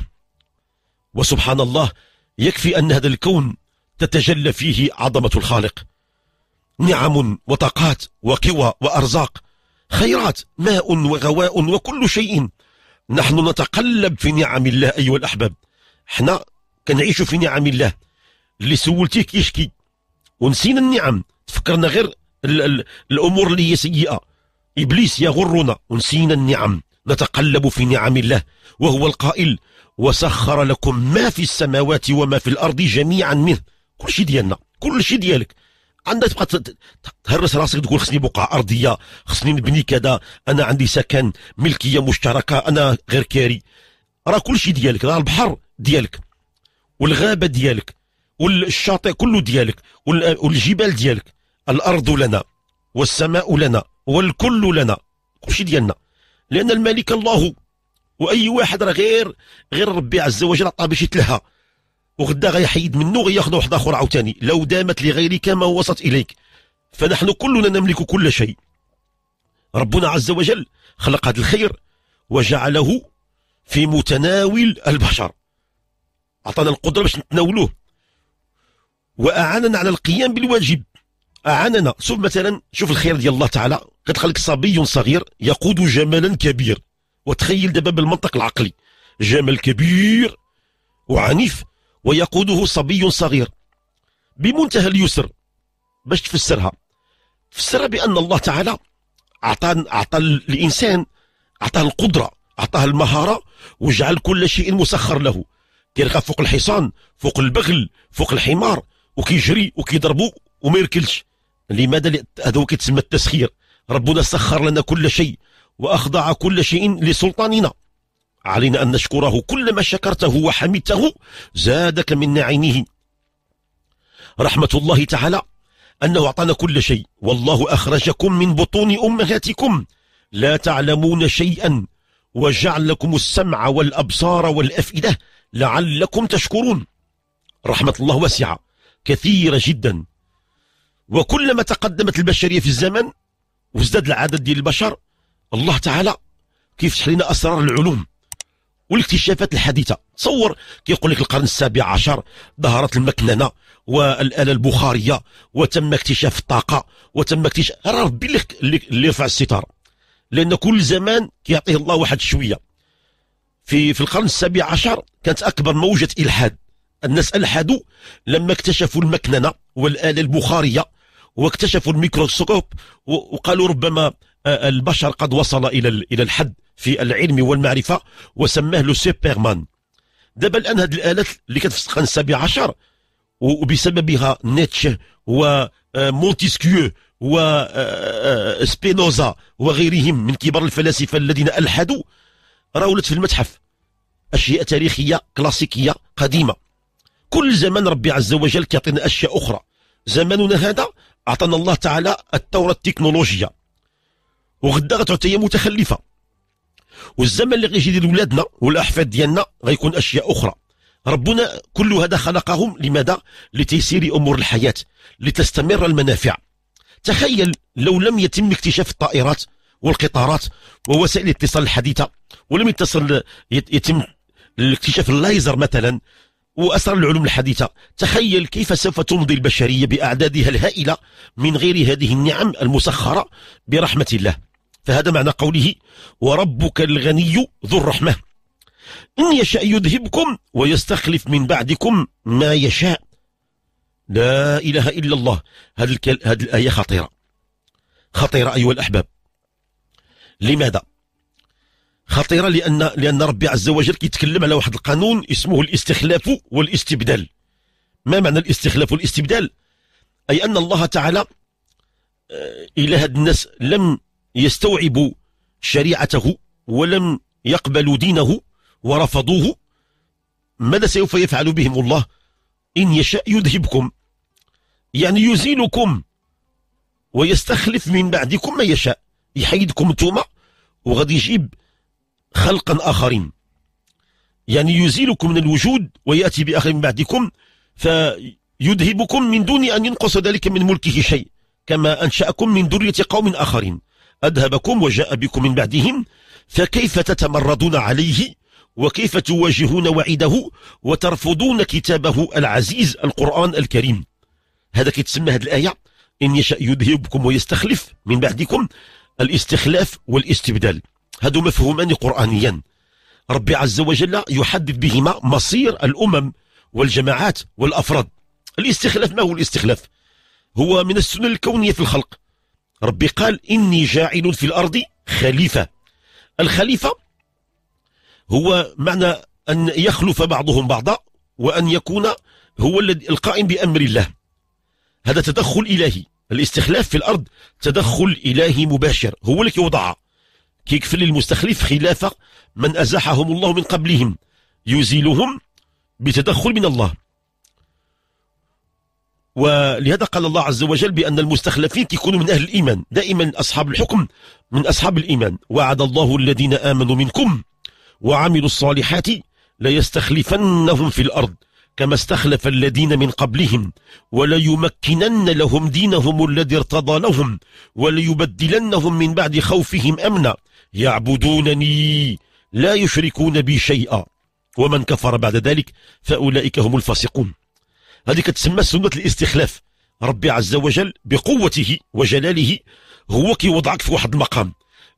وسبحان الله يكفي ان هذا الكون تتجلى فيه عظمه الخالق نعم وطاقات وقوى وارزاق خيرات ماء وغواء وكل شيء نحن نتقلب في نعم الله أيها الأحباب احنا كنعيشوا في نعم الله اللي سولتيه كيشكي ونسينا النعم تفكرنا غير الـ الـ الأمور اللي هي سيئة إبليس يغرنا ونسينا النعم نتقلب في نعم الله وهو القائل وسخر لكم ما في السماوات وما في الأرض جميعا منه كل شيء ديالنا كل شيء ديالك عندك تبقى تهرس راسك تقول خصني بقعه ارضيه خصني نبني كذا انا عندي سكن ملكيه مشتركه انا غير كاري راه كل شيء ديالك راه البحر ديالك والغابه ديالك والشاطئ كله ديالك والجبال ديالك الارض لنا والسماء لنا والكل لنا كل شيء ديالنا لان الملك الله واي واحد راه غير غير ربي عز وجل عطاه باش يتلهى وغدا غيحيد منه غياخذ واحد اخر عاوتاني لو دامت لغيرك ما وصلت اليك فنحن كلنا نملك كل شيء ربنا عز وجل خلق هذا الخير وجعله في متناول البشر اعطانا القدره باش نتناولوه واعاننا على القيام بالواجب اعاننا شوف مثلا شوف الخير ديال الله تعالى كتخلق صبي صغير يقود جملا كبير وتخيل دابا بالمنطق العقلي جمل كبير وعنيف ويقوده صبي صغير بمنتهى اليسر باش تفسرها فسرها بأن الله تعالى أعطى أعطى الإنسان أعطاه القدرة أعطاه المهارة وجعل كل شيء مسخر له كيرخى فوق الحصان فوق البغل فوق الحمار وكيجري وكيضربو وما يركلش لماذا هذا كيتسمى التسخير ربنا سخر لنا كل شيء وأخضع كل شيء لسلطاننا علينا أن نشكره كلما شكرته وحمدته زادك من نعيمه رحمة الله تعالى أنه أعطانا كل شيء والله أخرجكم من بطون أمهاتكم لا تعلمون شيئا وجعل لكم السمع والأبصار والأفئدة لعلكم تشكرون رحمة الله واسعة كثيرة جدا وكلما تقدمت البشرية في الزمن وازداد العدد ديال البشر الله تعالى كيف لنا أسرار العلوم والاكتشافات الحديثة تصور كيقول لك القرن السابع عشر ظهرت المكننة والآلة البخارية وتم اكتشاف الطاقة وتم اكتشاف راه ربي اللي رفع الستار لأن كل زمان كيعطيه الله واحد شوية في في القرن السابع عشر كانت أكبر موجة إلحاد الناس ألحدوا لما اكتشفوا المكننة والآلة البخارية واكتشفوا الميكروسكوب وقالوا ربما آه، البشر قد وصل الى إلى الحد في العلم والمعرفة وسماه لو سوبرمان دابا الآن هذه الآلات اللي كانت في القرن السابع عشر وبسببها نيتشه ومونتيسكيو آه، وسبينوزا آه، آه، وغيرهم من كبار الفلاسفة الذين ألحدوا راولت في المتحف أشياء تاريخية كلاسيكية قديمة كل زمان ربي عز وجل كيعطينا أشياء أخرى زماننا هذا أعطانا الله تعالى الثورة التكنولوجية وغدا غتعطي متخلفة والزمن اللي غيجي لولادنا ولادنا والاحفاد ديالنا غيكون اشياء اخرى ربنا كل هذا خلقهم لماذا لتيسير امور الحياه لتستمر المنافع تخيل لو لم يتم اكتشاف الطائرات والقطارات ووسائل الاتصال الحديثه ولم يتصل يتم اكتشاف الليزر مثلا واسرار العلوم الحديثه تخيل كيف سوف تمضي البشريه باعدادها الهائله من غير هذه النعم المسخره برحمه الله فهذا معنى قوله وربك الغني ذو الرحمة إن يشاء يذهبكم ويستخلف من بعدكم ما يشاء لا إله إلا الله هذه هذه الآية خطيرة خطيرة أيها الأحباب لماذا؟ خطيرة لأن لأن ربي عز وجل كيتكلم على واحد القانون اسمه الاستخلاف والاستبدال ما معنى الاستخلاف والاستبدال؟ أي أن الله تعالى آه، إلى هاد الناس لم يستوعبوا شريعته ولم يقبلوا دينه ورفضوه ماذا سوف يفعل بهم الله إن يشاء يذهبكم يعني يزيلكم ويستخلف من بعدكم ما يشاء يحيدكم انتوما وغادي يجيب خلقا آخرين يعني يزيلكم من الوجود ويأتي بآخر من بعدكم فيذهبكم من دون أن ينقص ذلك من ملكه شيء كما أنشأكم من ذرية قوم آخرين أذهبكم وجاء بكم من بعدهم فكيف تتمردون عليه وكيف تواجهون وعيده وترفضون كتابه العزيز القرآن الكريم هذا كيتسمى هذه الآية إن يشأ يذهبكم ويستخلف من بعدكم الاستخلاف والاستبدال هذو مفهومان قرآنيا ربي عز وجل يحدد بهما مصير الأمم والجماعات والأفراد الاستخلاف ما هو الاستخلاف هو من السنن الكونية في الخلق ربي قال إني جاعل في الأرض خليفة الخليفة هو معنى أن يخلف بعضهم بعضا وأن يكون هو القائم بأمر الله هذا تدخل إلهي الاستخلاف في الأرض تدخل إلهي مباشر هو اللي يوضع كيكفل للمستخلف خلافة من أزاحهم الله من قبلهم يزيلهم بتدخل من الله ولهذا قال الله عز وجل بأن المستخلفين يكونوا من أهل الإيمان دائما أصحاب الحكم من أصحاب الإيمان وعد الله الذين آمنوا منكم وعملوا الصالحات ليستخلفنهم في الأرض كما استخلف الذين من قبلهم وليمكنن لهم دينهم الذي ارتضى لهم وليبدلنهم من بعد خوفهم أمنا يعبدونني لا يشركون بي شيئا ومن كفر بعد ذلك فأولئك هم الفاسقون هذه كتسمى سنة الاستخلاف ربي عز وجل بقوته وجلاله هو كيوضعك في واحد المقام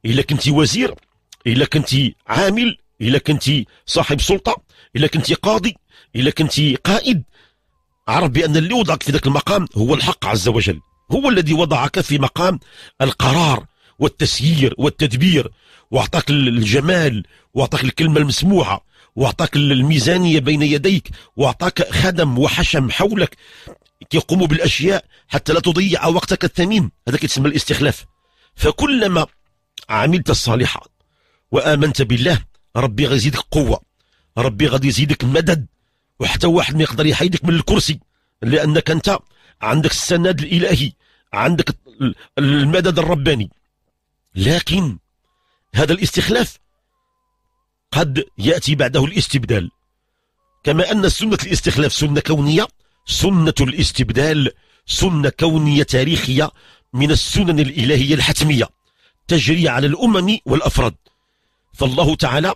إلا كنتي وزير إلا كنتي عامل إلا كنتي صاحب سلطة إلا كنتي قاضي إلا كنتي قائد عرف بأن اللي وضعك في ذاك المقام هو الحق عز وجل هو الذي وضعك في مقام القرار والتسيير والتدبير واعطاك الجمال واعطاك الكلمة المسموعة واعطاك الميزانية بين يديك واعطاك خدم وحشم حولك يقوموا بالأشياء حتى لا تضيع وقتك الثمين هذا كيتسمى الاستخلاف فكلما عملت الصالحة وآمنت بالله ربي غيزيدك قوة ربي غادي يزيدك مدد وحتى واحد ما يقدر يحيدك من الكرسي لأنك أنت عندك السند الإلهي عندك المدد الرباني لكن هذا الاستخلاف قد يأتي بعده الاستبدال كما أن سنة الاستخلاف سنة كونية سنة الاستبدال سنة كونية تاريخية من السنن الإلهية الحتمية تجري على الأمم والأفراد فالله تعالى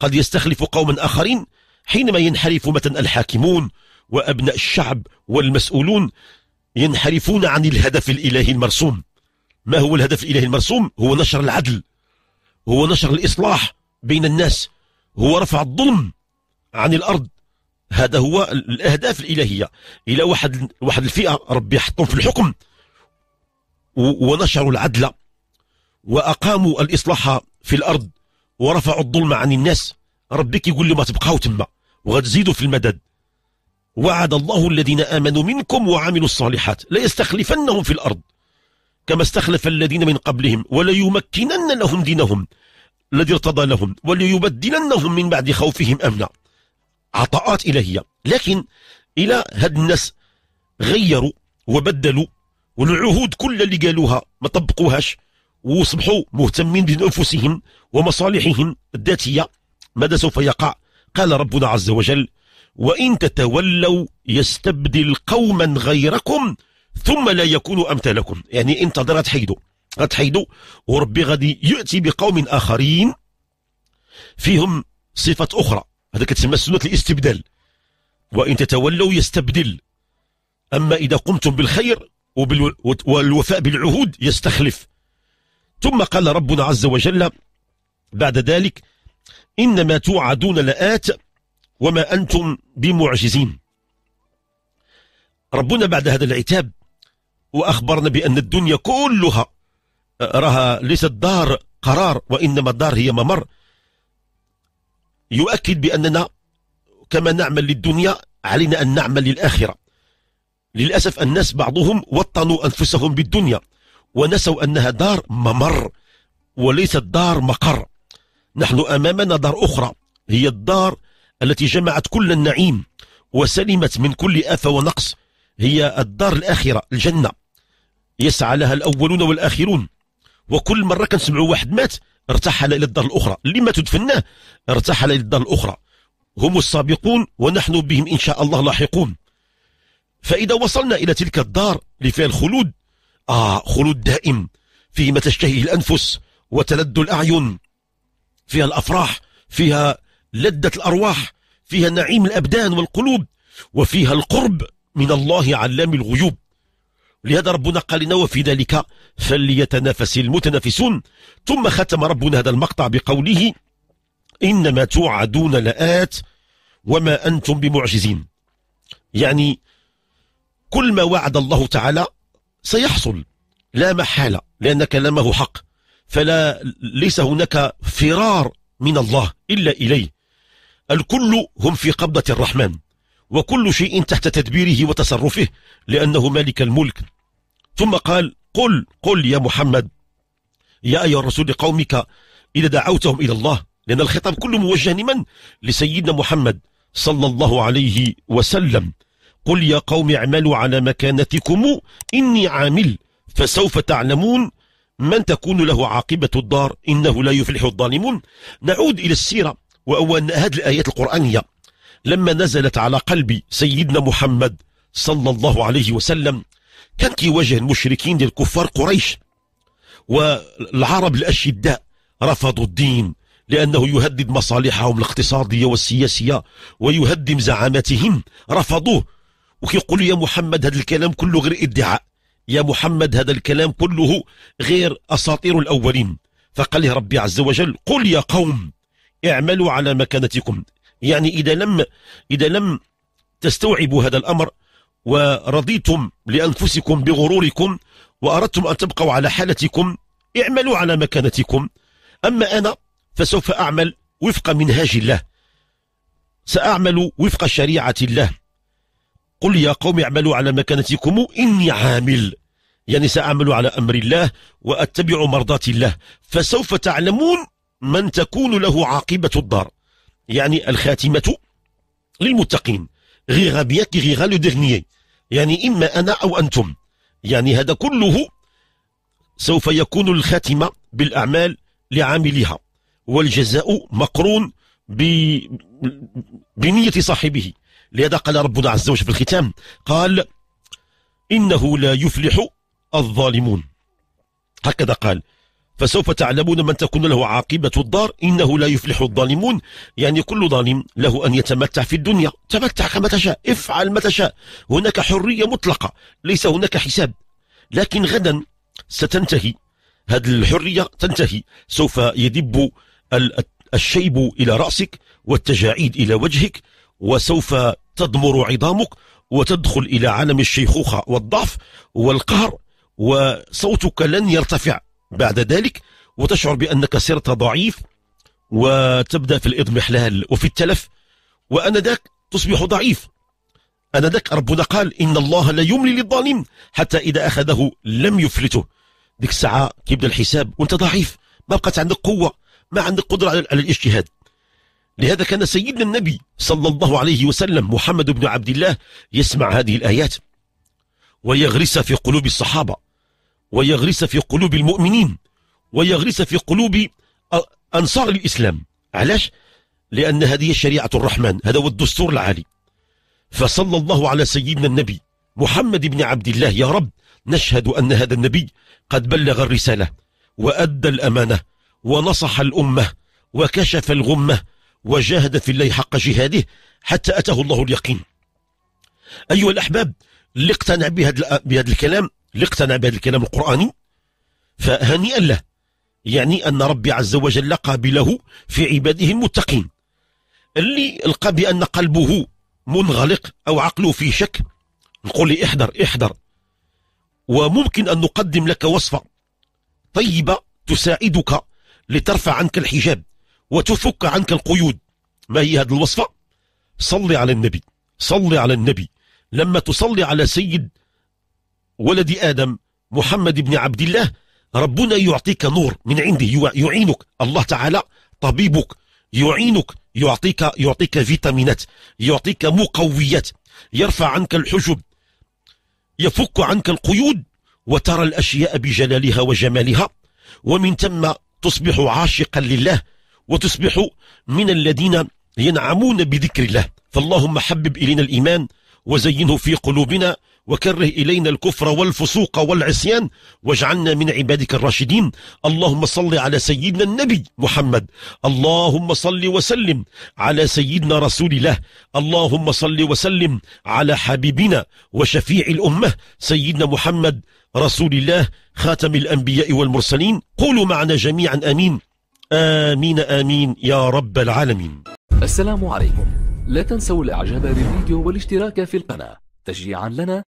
قد يستخلف قوما آخرين حينما ينحرف مثلا الحاكمون وأبناء الشعب والمسؤولون ينحرفون عن الهدف الإلهي المرسوم ما هو الهدف الإلهي المرسوم؟ هو نشر العدل هو نشر الإصلاح بين الناس هو رفع الظلم عن الأرض هذا هو الأهداف الإلهية إلى واحد واحد الفئة ربي حطهم في الحكم ونشروا العدل وأقاموا الإصلاح في الأرض ورفعوا الظلم عن الناس ربي كيقول لهم تبقاو تما وغتزيدوا في المدد وعد الله الذين آمنوا منكم وعملوا الصالحات ليستخلفنهم في الأرض كما استخلف الذين من قبلهم وليمكنن لهم دينهم الذي ارتضى لهم وليبدلنهم من بعد خوفهم أمنا عطاءات إلهية لكن إلى هاد الناس غيروا وبدلوا والعهود كل اللي قالوها ما طبقوهاش وصبحوا مهتمين بأنفسهم ومصالحهم الذاتية ماذا سوف يقع قال ربنا عز وجل وإن تتولوا يستبدل قوما غيركم ثم لا يكونوا أمثالكم يعني انتظرت حيدوا غتحيدوا وربي غادي ياتي بقوم اخرين فيهم صفه اخرى هذا كتسمى سنه الاستبدال وان تتولوا يستبدل اما اذا قمتم بالخير والوفاء بالعهود يستخلف ثم قال ربنا عز وجل بعد ذلك انما توعدون لات وما انتم بمعجزين ربنا بعد هذا العتاب واخبرنا بان الدنيا كلها راها ليست دار قرار وإنما الدار هي ممر يؤكد بأننا كما نعمل للدنيا علينا أن نعمل للآخرة للأسف الناس بعضهم وطنوا أنفسهم بالدنيا ونسوا أنها دار ممر وليست دار مقر نحن أمامنا دار أخرى هي الدار التي جمعت كل النعيم وسلمت من كل آفة ونقص هي الدار الآخرة الجنة يسعى لها الأولون والآخرون وكل مره كنسمعوا واحد مات ارتحل الى الدار الاخرى اللي ما تدفناه ارتحل الى الدار الاخرى هم السابقون ونحن بهم ان شاء الله لاحقون فاذا وصلنا الى تلك الدار اللي فيها الخلود اه خلود دائم فيه ما تشتهيه الانفس وتلد الاعين فيها الافراح فيها لذه الارواح فيها نعيم الابدان والقلوب وفيها القرب من الله علام الغيوب لهذا ربنا قال لنا وفي ذلك فليتنافس المتنافسون ثم ختم ربنا هذا المقطع بقوله إنما توعدون لآت وما أنتم بمعجزين يعني كل ما وعد الله تعالى سيحصل لا محالة لأن كلامه حق فلا ليس هناك فرار من الله إلا إليه الكل هم في قبضة الرحمن وكل شيء تحت تدبيره وتصرفه لأنه مالك الملك ثم قال قل قل يا محمد يا أيها الرسول لقومك إذا دعوتهم إلى الله لأن الخطاب كله موجه لمن؟ لسيدنا محمد صلى الله عليه وسلم قل يا قوم اعملوا على مكانتكم إني عامل فسوف تعلمون من تكون له عاقبة الدار إنه لا يفلح الظالمون نعود إلى السيرة وأن هذه الآيات القرآنية لما نزلت على قلب سيدنا محمد صلى الله عليه وسلم كان كيواجه المشركين ديال كفار قريش والعرب الأشداء رفضوا الدين لأنه يهدد مصالحهم الاقتصادية والسياسية ويهدم زعامتهم رفضوه وكيقول يا محمد هذا الكلام كله غير ادعاء يا محمد هذا الكلام كله غير أساطير الأولين فقال له ربي عز وجل قل يا قوم اعملوا على مكانتكم يعني إذا لم إذا لم تستوعبوا هذا الأمر ورضيتم لأنفسكم بغروركم وأردتم أن تبقوا على حالتكم اعملوا على مكانتكم أما أنا فسوف أعمل وفق منهاج الله سأعمل وفق شريعة الله قل يا قوم اعملوا على مكانتكم إني عامل يعني سأعمل على أمر الله وأتبع مرضات الله فسوف تعلمون من تكون له عاقبة الدار يعني الخاتمة للمتقين غيغابياك لو دغنيي يعني إما أنا أو أنتم يعني هذا كله سوف يكون الخاتمة بالأعمال لعاملها والجزاء مقرون ب... بنية صاحبه لهذا قال ربنا عز وجل في الختام قال إنه لا يفلح الظالمون هكذا قال فسوف تعلمون من تكون له عاقبة الدار إنه لا يفلح الظالمون يعني كل ظالم له أن يتمتع في الدنيا تمتع كما تشاء افعل ما تشاء هناك حرية مطلقة ليس هناك حساب لكن غدا ستنتهي هذه الحرية تنتهي سوف يدب الشيب إلى رأسك والتجاعيد إلى وجهك وسوف تضمر عظامك وتدخل إلى عالم الشيخوخة والضعف والقهر وصوتك لن يرتفع بعد ذلك وتشعر بأنك صرت ضعيف وتبدأ في الإضمحلال وفي التلف وأنذاك تصبح ضعيف أنذاك ربنا قال إن الله لا يملي للظالم حتى إذا أخذه لم يفلته ديك الساعة كيبدا الحساب وأنت ضعيف ما بقات عندك قوة ما عندك قدرة على الاجتهاد لهذا كان سيدنا النبي صلى الله عليه وسلم محمد بن عبد الله يسمع هذه الآيات ويغرس في قلوب الصحابة ويغرس في قلوب المؤمنين ويغرس في قلوب أنصار الإسلام علاش؟ لأن هذه شريعة الرحمن هذا هو الدستور العالي فصلى الله على سيدنا النبي محمد بن عبد الله يا رب نشهد أن هذا النبي قد بلغ الرسالة وأدى الأمانة ونصح الأمة وكشف الغمة وجاهد في الله حق جهاده حتى أتاه الله اليقين أيها الأحباب اللي اقتنع بهذا الكلام اللي اقتنع بهذا الكلام القرآني فهنيئا له يعني أن ربي عز وجل قابله في عباده المتقين اللي لقى بأن قلبه منغلق أو عقله في شك نقول لي احذر احذر وممكن أن نقدم لك وصفة طيبة تساعدك لترفع عنك الحجاب وتفك عنك القيود ما هي هذه الوصفة صلي على النبي صلي على النبي لما تصلي على سيد ولد آدم محمد بن عبد الله ربنا يعطيك نور من عنده يعينك الله تعالى طبيبك يعينك يعطيك يعطيك فيتامينات يعطيك مقويات يرفع عنك الحجب يفك عنك القيود وترى الأشياء بجلالها وجمالها ومن ثم تصبح عاشقا لله وتصبح من الذين ينعمون بذكر الله فاللهم حبب إلينا الإيمان وزينه في قلوبنا وكره إلينا الكفر والفسوق والعصيان واجعلنا من عبادك الراشدين اللهم صل على سيدنا النبي محمد اللهم صل وسلم على سيدنا رسول الله اللهم صل وسلم على حبيبنا وشفيع الأمة سيدنا محمد رسول الله خاتم الأنبياء والمرسلين قولوا معنا جميعا آمين آمين آمين يا رب العالمين السلام عليكم لا تنسوا الإعجاب بالفيديو والاشتراك في القناة تشجيعا لنا